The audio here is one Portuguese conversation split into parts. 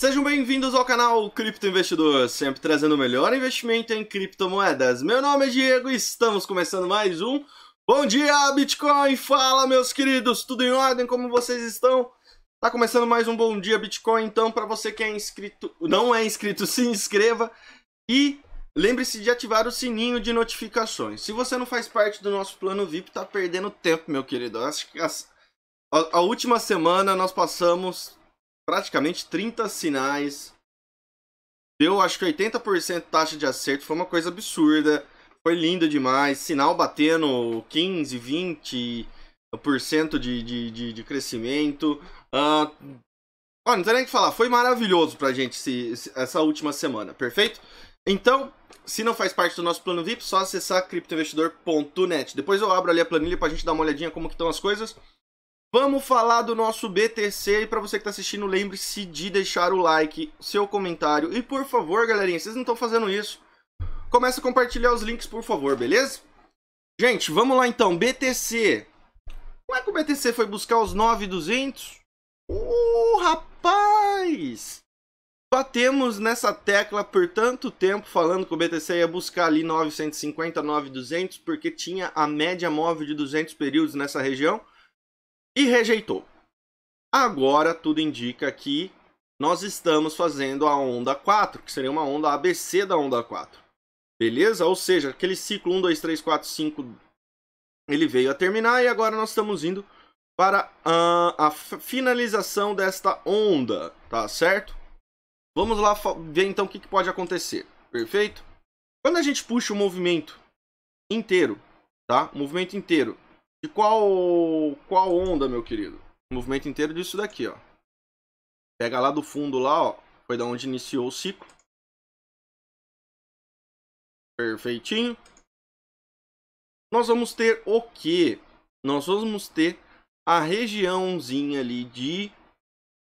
Sejam bem-vindos ao canal Cripto Investidor, sempre trazendo o melhor investimento em criptomoedas. Meu nome é Diego e estamos começando mais um Bom Dia Bitcoin! Fala, meus queridos, tudo em ordem? Como vocês estão? Tá começando mais um Bom Dia Bitcoin, então para você que é inscrito, não é inscrito, se inscreva e lembre-se de ativar o sininho de notificações. Se você não faz parte do nosso plano VIP, tá perdendo tempo, meu querido. Acho que a última semana nós passamos praticamente 30 sinais. Deu acho que 80% taxa de acerto, foi uma coisa absurda. Foi lindo demais. Sinal batendo 15, 20% de, de, de, de crescimento. Uh, ó, não tem nem o que falar, foi maravilhoso pra gente se, essa última semana, perfeito? Então, se não faz parte do nosso plano VIP, só acessar criptoinvestidor.net. Depois eu abro ali a planilha pra gente dar uma olhadinha como que estão as coisas. Vamos falar do nosso BTC e para você que está assistindo, lembre-se de deixar o like, seu comentário e por favor, galerinha, vocês não estão fazendo isso. Começa a compartilhar os links, por favor, beleza? Gente, vamos lá então, BTC. Como é que o BTC foi buscar os 9,200? Uh, rapaz! Batemos nessa tecla por tanto tempo falando que o BTC ia buscar ali 950, 9,200 porque tinha a média móvel de 200 períodos nessa região e rejeitou. Agora tudo indica que nós estamos fazendo a onda 4, que seria uma onda ABC da onda 4. Beleza? Ou seja, aquele ciclo 1, 2, 3, 4, 5, ele veio a terminar e agora nós estamos indo para a, a finalização desta onda, tá certo? Vamos lá ver então o que, que pode acontecer, perfeito? Quando a gente puxa o movimento inteiro, tá? O movimento inteiro de qual qual onda, meu querido? O movimento inteiro disso daqui, ó. Pega lá do fundo lá, ó. Foi da onde iniciou o ciclo. Perfeitinho. Nós vamos ter o quê? Nós vamos ter a regiãozinha ali de...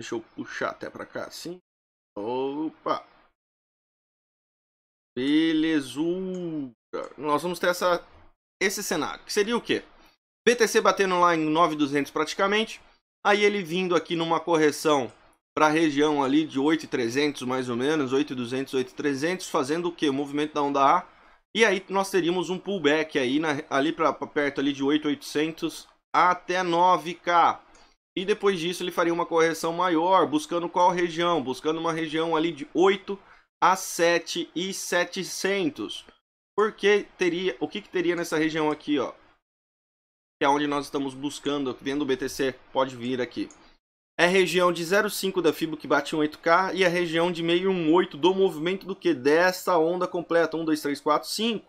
Deixa eu puxar até pra cá, assim. Opa! Belezura! Nós vamos ter essa, esse cenário, que seria o quê? BTC batendo lá em 9,200 praticamente. Aí ele vindo aqui numa correção para a região ali de 8,300 mais ou menos, 8,200, 8,300, fazendo o que? O movimento da onda A. E aí nós teríamos um pullback aí na, ali para perto ali de 8,800 até 9K. E depois disso ele faria uma correção maior, buscando qual região? Buscando uma região ali de 8 a 700 Porque teria, o que, que teria nessa região aqui, ó? que é onde nós estamos buscando, vendo o BTC, pode vir aqui. É a região de 0,5 da FIBO que bate 1,8K e a região de 6,18 do movimento do que? Dessa onda completa, 1, 2, 3, 4, 5,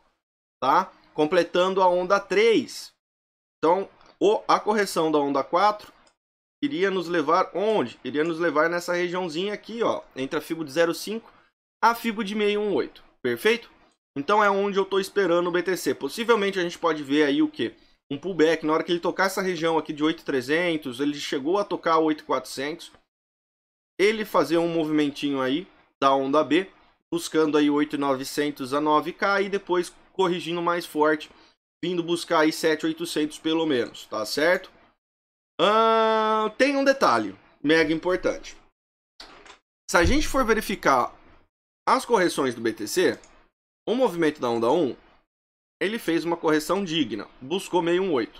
tá? Completando a onda 3. Então, o, a correção da onda 4 iria nos levar onde? Iria nos levar nessa regiãozinha aqui, ó, entre a FIBO de 0,5 a FIBO de 618, perfeito? Então é onde eu estou esperando o BTC. Possivelmente a gente pode ver aí o que? um pullback. Na hora que ele tocar essa região aqui de 8,300, ele chegou a tocar 8,400. Ele fazer um movimentinho aí da onda B, buscando aí 8,900 a 9K e depois corrigindo mais forte, vindo buscar aí 7,800 pelo menos, tá certo? tem um detalhe mega importante. Se a gente for verificar as correções do BTC, o movimento da onda 1 ele fez uma correção digna, buscou meio um 8.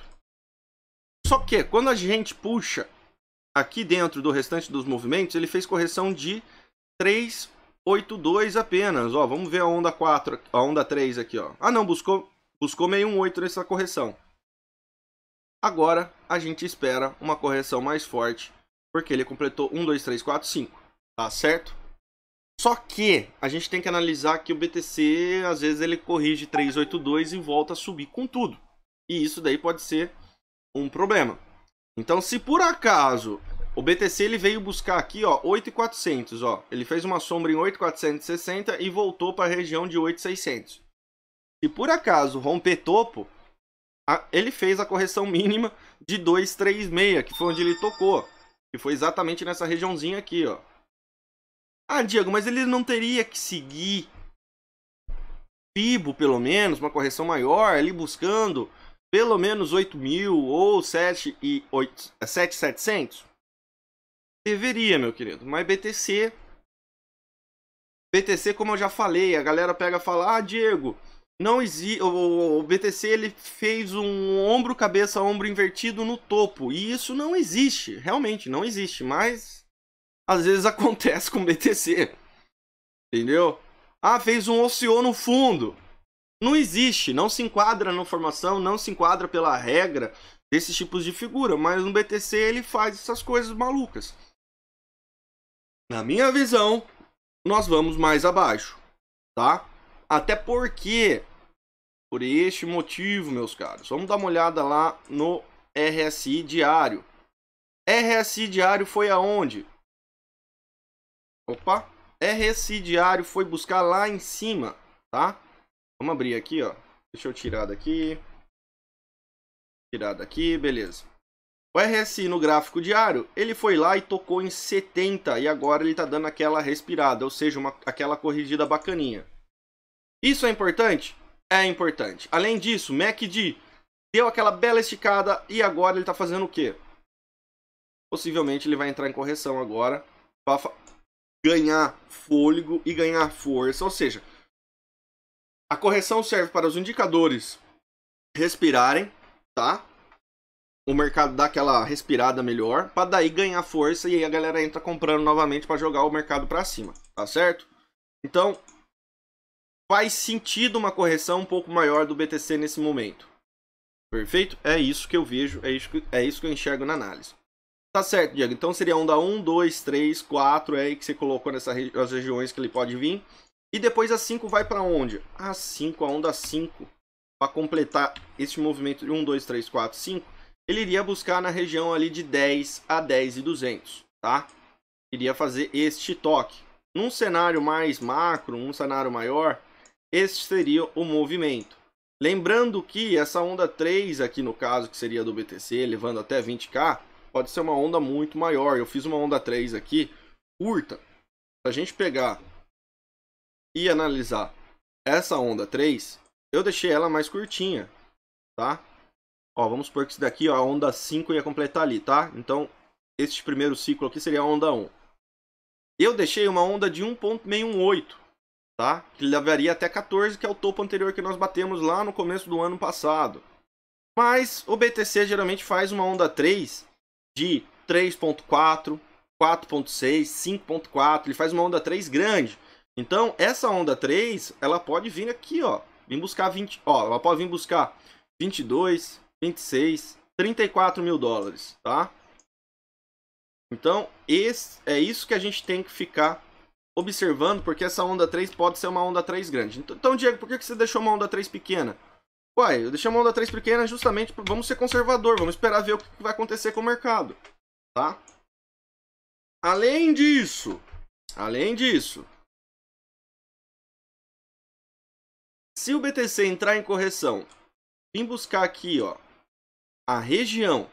Só que quando a gente puxa aqui dentro do restante dos movimentos, ele fez correção de 382 apenas. Ó, vamos ver a onda 4, a onda 3 aqui, ó. Ah, não, buscou buscou meio um 8 nessa correção. Agora a gente espera uma correção mais forte, porque ele completou 1 2 3 4 5, tá certo? Só que a gente tem que analisar que o BTC, às vezes, ele corrige 382 e volta a subir com tudo. E isso daí pode ser um problema. Então, se por acaso o BTC ele veio buscar aqui, ó, 8,400, ó. Ele fez uma sombra em 8,460 e voltou para a região de 8,600. Se por acaso romper topo, a, ele fez a correção mínima de 2,36, que foi onde ele tocou. Que foi exatamente nessa regiãozinha aqui, ó. Ah, Diego, mas ele não teria que seguir PIBO, pelo menos, uma correção maior, ali buscando pelo menos 8 mil ou 7,700? É, Deveria, meu querido, mas BTC... BTC, como eu já falei, a galera pega e fala, ah, Diego, não existe... O BTC, ele fez um ombro-cabeça-ombro invertido no topo, e isso não existe, realmente, não existe, mas às vezes acontece com BTC. Entendeu? Ah, fez um OCO no fundo. Não existe, não se enquadra na formação, não se enquadra pela regra desses tipos de figura, mas no BTC ele faz essas coisas malucas. Na minha visão, nós vamos mais abaixo, tá? Até porque, por este motivo, meus caros, vamos dar uma olhada lá no RSI diário. RSI diário foi aonde? Opa. RSI foi buscar lá em cima, tá? Vamos abrir aqui, ó. Deixa eu tirar daqui. Tirar daqui, beleza. O RSI no gráfico diário, ele foi lá e tocou em 70 e agora ele está dando aquela respirada, ou seja, uma, aquela corrigida bacaninha. Isso é importante? É importante. Além disso, MACD deu aquela bela esticada e agora ele está fazendo o quê? Possivelmente ele vai entrar em correção agora ganhar fôlego e ganhar força. Ou seja, a correção serve para os indicadores respirarem, tá? O mercado dá aquela respirada melhor, para daí ganhar força e aí a galera entra comprando novamente para jogar o mercado para cima, tá certo? Então, faz sentido uma correção um pouco maior do BTC nesse momento. Perfeito? É isso que eu vejo, é isso que, é isso que eu enxergo na análise. Tá certo, Diego. Então seria onda 1, 2, 3, 4, é aí que você colocou nessas regi regiões que ele pode vir. E depois a 5 vai para onde? A 5, a onda 5, para completar esse movimento de 1, 2, 3, 4, 5, ele iria buscar na região ali de 10 a 10 e 200, tá? Iria fazer este toque. Num cenário mais macro, num cenário maior, este seria o movimento. Lembrando que essa onda 3 aqui no caso, que seria do BTC, levando até 20k, pode ser uma onda muito maior. Eu fiz uma onda 3 aqui, curta. Se a gente pegar e analisar essa onda 3, eu deixei ela mais curtinha, tá? Ó, vamos supor que isso daqui, ó, a onda 5 ia completar ali, tá? Então, este primeiro ciclo aqui seria a onda 1. Eu deixei uma onda de 1.618, tá? Que levaria até 14, que é o topo anterior que nós batemos lá no começo do ano passado. Mas o BTC geralmente faz uma onda 3 de 3.4, 4.6, 5.4, ele faz uma onda 3 grande. Então, essa onda 3, ela pode vir aqui, ó, vir buscar 20, ó, ela pode vir buscar 22, 26, 34 mil dólares, tá? Então, esse, é isso que a gente tem que ficar observando, porque essa onda 3 pode ser uma onda 3 grande. Então, Diego, por que você deixou uma onda 3 pequena? Uai, eu deixei a mão da 3 pequena justamente pra, vamos ser conservador, vamos esperar ver o que vai acontecer com o mercado, tá? Além disso, além disso, se o BTC entrar em correção, vim buscar aqui, ó, a região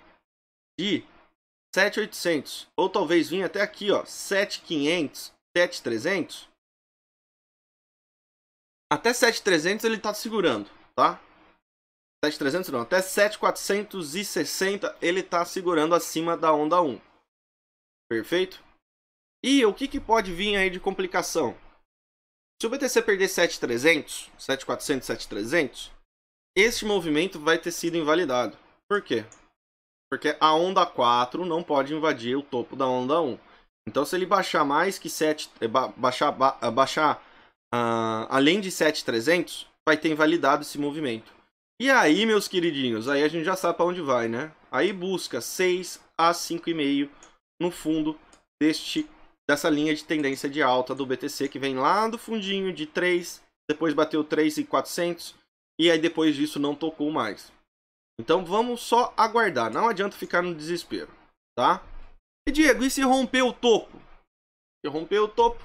de 7800, ou talvez vim até aqui, ó, 7500, 7300. Até 7300 ele tá segurando, tá? Teste tá não, até 7460 ele está segurando acima da onda 1. Perfeito? E o que, que pode vir aí de complicação? Se o BTC perder 7300, 7400, 7300, este movimento vai ter sido invalidado. Por quê? Porque a onda 4 não pode invadir o topo da onda 1. Então se ele baixar mais que 7, eh, baixar, baixar uh, além de 7300, vai ter invalidado esse movimento. E aí, meus queridinhos, aí a gente já sabe para onde vai, né? Aí busca 6 a 5,5 no fundo deste dessa linha de tendência de alta do BTC que vem lá do fundinho de 3, depois bateu 3,400 e aí depois disso não tocou mais. Então vamos só aguardar, não adianta ficar no desespero, tá? E Diego, e se romper o topo? Se romper o topo,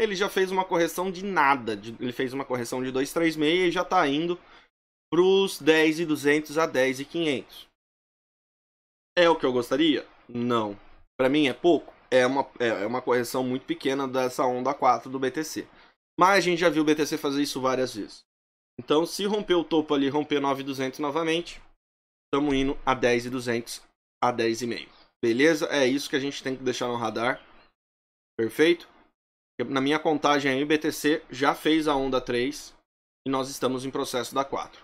ele já fez uma correção de nada, ele fez uma correção de 2,36 e já está indo para os 10 e 200 a 10 e 500. É o que eu gostaria? Não. Para mim é pouco? É uma, é, é uma correção muito pequena dessa onda 4 do BTC. Mas a gente já viu o BTC fazer isso várias vezes. Então, se romper o topo ali, romper 9,200 novamente, estamos indo a 10,200 a 10,5. Beleza? É isso que a gente tem que deixar no radar. Perfeito? Na minha contagem aí, o BTC já fez a onda 3 e nós estamos em processo da 4.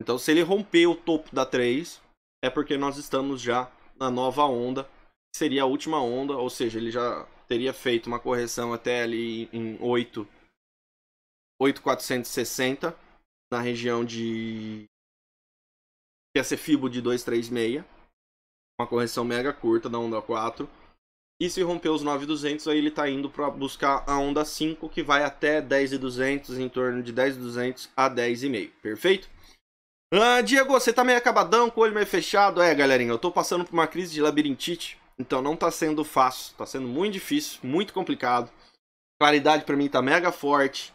Então, se ele romper o topo da 3, é porque nós estamos já na nova onda, que seria a última onda, ou seja, ele já teria feito uma correção até ali em 8, 8,460, na região de. que ia ser FIBO de 236, uma correção mega curta da onda 4. E se romper os 9,200, aí ele está indo para buscar a onda 5, que vai até 10,200, em torno de 10,200 a 10,5, perfeito? Ah, Diego, você tá meio acabadão, com o olho meio fechado. É, galerinha, eu tô passando por uma crise de labirintite, então não tá sendo fácil, tá sendo muito difícil, muito complicado. Claridade para mim tá mega forte.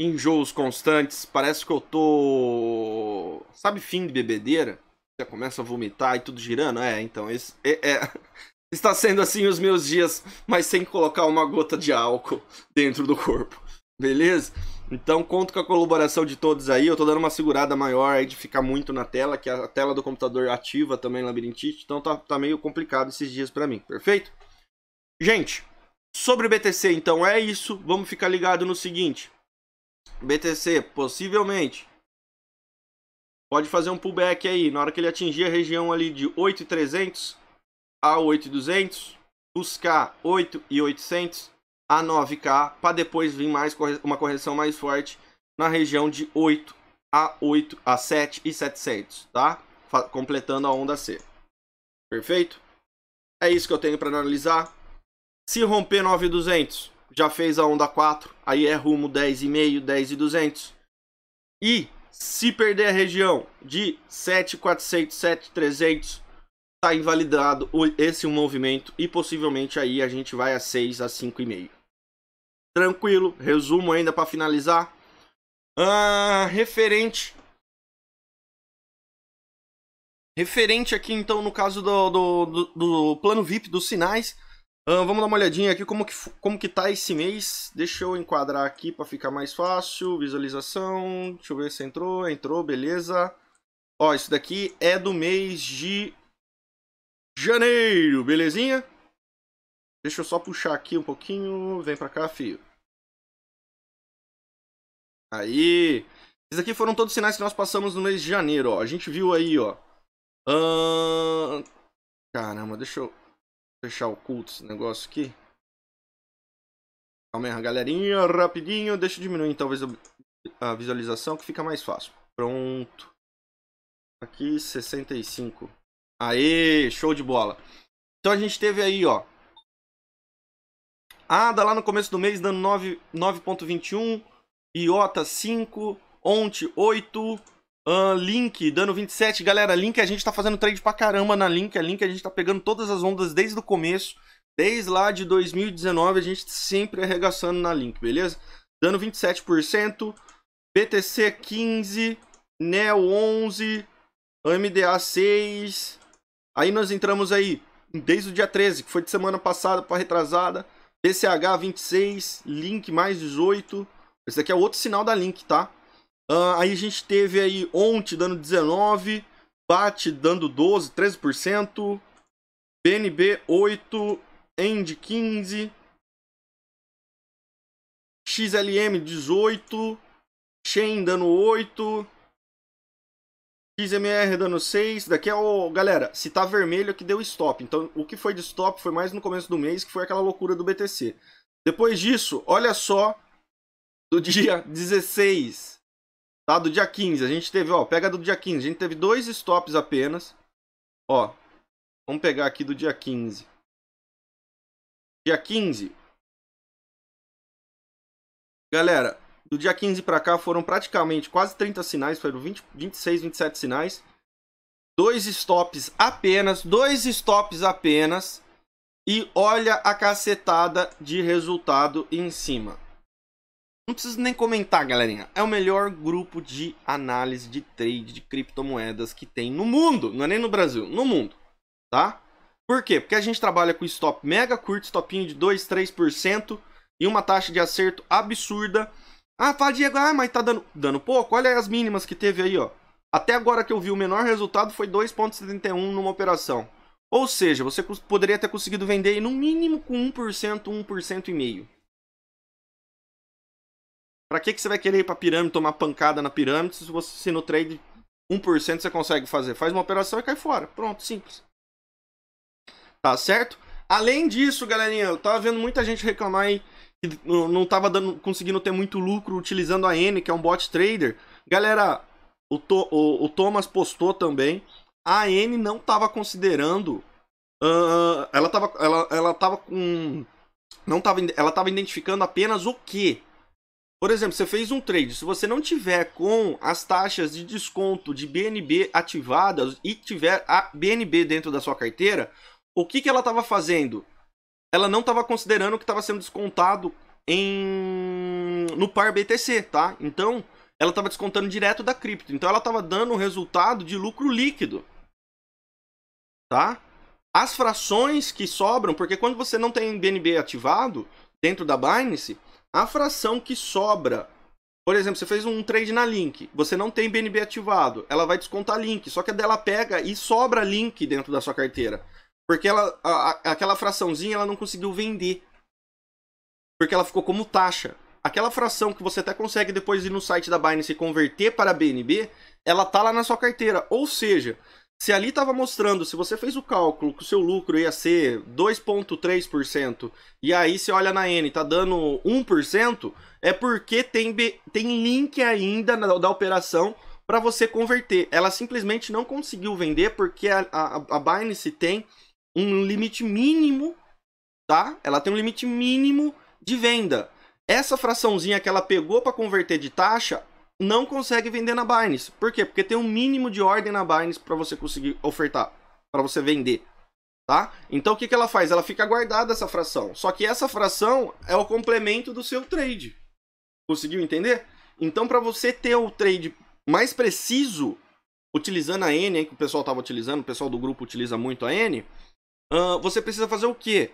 Enjoos constantes, parece que eu tô. Sabe, fim de bebedeira? Já começa a vomitar e tudo girando? É, então, isso é, é... está sendo assim os meus dias, mas sem colocar uma gota de álcool dentro do corpo, beleza? Então conto com a colaboração de todos aí. Eu tô dando uma segurada maior aí de ficar muito na tela, que é a tela do computador ativa também labirintite, então tá, tá meio complicado esses dias para mim, perfeito? Gente, sobre BTC então é isso. Vamos ficar ligado no seguinte. BTC possivelmente pode fazer um pullback aí, na hora que ele atingir a região ali de 8.300 a 8.200, buscar 8.800 a 9K, para depois vir mais corre uma correção mais forte na região de 8 a 8 a 7 e 700, tá? Fa completando a onda C. Perfeito? É isso que eu tenho para analisar. Se romper 9200, já fez a onda 4, aí é rumo 10 e 10,5, 10,200. E se perder a região de 7,400, 7,300, tá invalidado esse movimento e possivelmente aí a gente vai a 6 a 5,5. Tranquilo, resumo ainda para finalizar. Ah, referente Referente aqui então no caso do, do, do, do plano VIP dos sinais, ah, vamos dar uma olhadinha aqui como que, como que tá esse mês. Deixa eu enquadrar aqui para ficar mais fácil. Visualização, deixa eu ver se entrou, entrou, beleza. Ó, isso daqui é do mês de Janeiro, belezinha? Deixa eu só puxar aqui um pouquinho. Vem pra cá, fio. Aí. Esses aqui foram todos os sinais que nós passamos no mês de janeiro, ó. A gente viu aí, ó. Uh... Caramba, deixa eu fechar oculto esse negócio aqui. Calma aí, galerinha. Rapidinho. Deixa eu diminuir, talvez, a visualização que fica mais fácil. Pronto. Aqui, 65. Aê, show de bola. Então a gente teve aí, ó. ADA lá no começo do mês dando 9.21, IOTA 5, ONT 8, uh, Link dando 27. Galera, Link a gente tá fazendo trade pra caramba na Link. A Link a gente tá pegando todas as ondas desde o começo. Desde lá de 2019 a gente sempre arregaçando na Link, beleza? Dando 27%, BTC 15, NEO 11, MDA 6, Aí nós entramos aí, desde o dia 13, que foi de semana passada para retrasada, DCH 26, Link mais 18. Esse daqui é outro sinal da Link, tá? Uh, aí a gente teve aí ontem dando 19, Bate dando 12, 13%, BNB 8, End 15, XLM 18, Chain dando 8, 15mr dando 6, daqui é o... Galera, se tá vermelho é que deu stop, então o que foi de stop foi mais no começo do mês, que foi aquela loucura do BTC. Depois disso, olha só, do dia 16, tá? Do dia 15, a gente teve, ó, pega do dia 15, a gente teve dois stops apenas. Ó, vamos pegar aqui do dia 15. Dia 15. Galera, do dia 15 para cá foram praticamente quase 30 sinais, foram 20, 26, 27 sinais. Dois stops apenas, dois stops apenas. E olha a cacetada de resultado em cima. Não preciso nem comentar, galerinha. É o melhor grupo de análise de trade de criptomoedas que tem no mundo. Não é nem no Brasil, no mundo. Tá? Por quê? Porque a gente trabalha com stop mega curto, stopinho de 2, 3% e uma taxa de acerto absurda. Ah, fala Diego, ah, mas tá dando, dando pouco. Olha as mínimas que teve aí, ó. Até agora que eu vi, o menor resultado foi 2,71 numa operação. Ou seja, você poderia ter conseguido vender no mínimo com 1%, 1% e meio. Para que, que você vai querer ir para pirâmide, tomar pancada na pirâmide, se, você, se no trade 1% você consegue fazer? Faz uma operação e cai fora. Pronto, simples. Tá certo? Além disso, galerinha, eu tava vendo muita gente reclamar aí que não estava conseguindo ter muito lucro utilizando a N, que é um bot trader. Galera, o, to, o, o Thomas postou também. A N não estava considerando. Uh, ela estava ela, ela tava com. Não tava, ela estava identificando apenas o que. Por exemplo, você fez um trade. Se você não tiver com as taxas de desconto de BNB ativadas e tiver a BNB dentro da sua carteira, o que, que ela estava fazendo? ela não estava considerando o que estava sendo descontado em no par BTC, tá? Então, ela estava descontando direto da cripto. Então, ela estava dando um resultado de lucro líquido, tá? As frações que sobram, porque quando você não tem BNB ativado dentro da Binance, a fração que sobra por exemplo, você fez um trade na Link, você não tem BNB ativado, ela vai descontar Link, só que a dela pega e sobra Link dentro da sua carteira. Porque ela, a, aquela fraçãozinha ela não conseguiu vender. Porque ela ficou como taxa. Aquela fração que você até consegue depois ir no site da Binance e converter para BNB, ela tá lá na sua carteira. Ou seja, se ali estava mostrando, se você fez o cálculo que o seu lucro ia ser 2,3%, e aí você olha na N, tá dando 1%, é porque tem, B, tem link ainda na, da operação para você converter. Ela simplesmente não conseguiu vender porque a, a, a Binance tem um limite mínimo, tá? Ela tem um limite mínimo de venda. Essa fraçãozinha que ela pegou para converter de taxa não consegue vender na Binance. Por quê? Porque tem um mínimo de ordem na Binance para você conseguir ofertar, para você vender, tá? Então o que, que ela faz? Ela fica guardada essa fração. Só que essa fração é o complemento do seu trade. Conseguiu entender? Então para você ter o trade mais preciso, utilizando a N, hein, que o pessoal estava utilizando, o pessoal do grupo utiliza muito a N, uh, você precisa fazer o quê?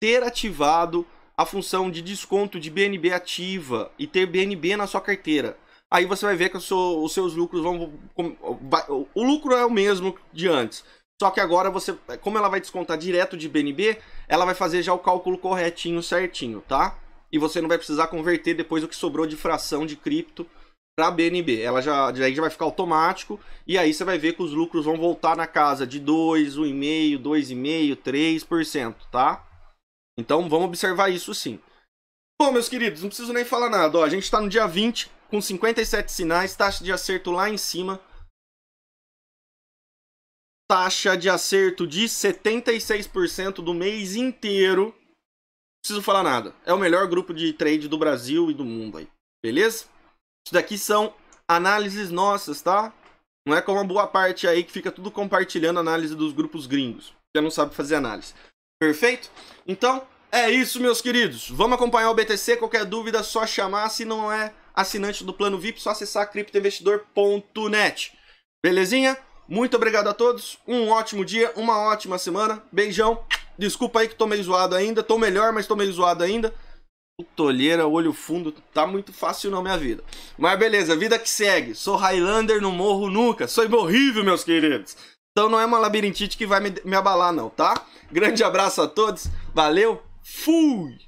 Ter ativado a função de desconto de BNB ativa e ter BNB na sua carteira. Aí você vai ver que seu, os seus lucros vão. O lucro é o mesmo de antes. Só que agora você, como ela vai descontar direto de BNB, ela vai fazer já o cálculo corretinho, certinho, tá? E você não vai precisar converter depois o que sobrou de fração de cripto para a BNB. Ela já, já vai ficar automático e aí você vai ver que os lucros vão voltar na casa de 2, 1,5, 2,5, 3%, tá? Então vamos observar isso sim. Bom, meus queridos, não preciso nem falar nada. Ó, a gente está no dia 20 com 57 sinais, taxa de acerto lá em cima. Taxa de acerto de 76% do mês inteiro. Não preciso falar nada. É o melhor grupo de trade do Brasil e do mundo aí. Beleza? Isso daqui são análises nossas, tá? Não é como uma boa parte aí que fica tudo compartilhando análise dos grupos gringos. que não sabe fazer análise. Perfeito? Então, é isso, meus queridos. Vamos acompanhar o BTC. Qualquer dúvida, só chamar. Se não é assinante do plano VIP, só acessar criptoinvestidor.net. Belezinha? Muito obrigado a todos. Um ótimo dia, uma ótima semana. Beijão. Desculpa aí que tô meio zoado ainda. Tô melhor, mas tô meio zoado ainda. Tolheira, olho fundo, tá muito fácil não, minha vida. Mas beleza, vida que segue. Sou Highlander, não morro nunca. Sou horrível, meus queridos. Então não é uma labirintite que vai me, me abalar, não, tá? Grande abraço a todos, valeu, fui!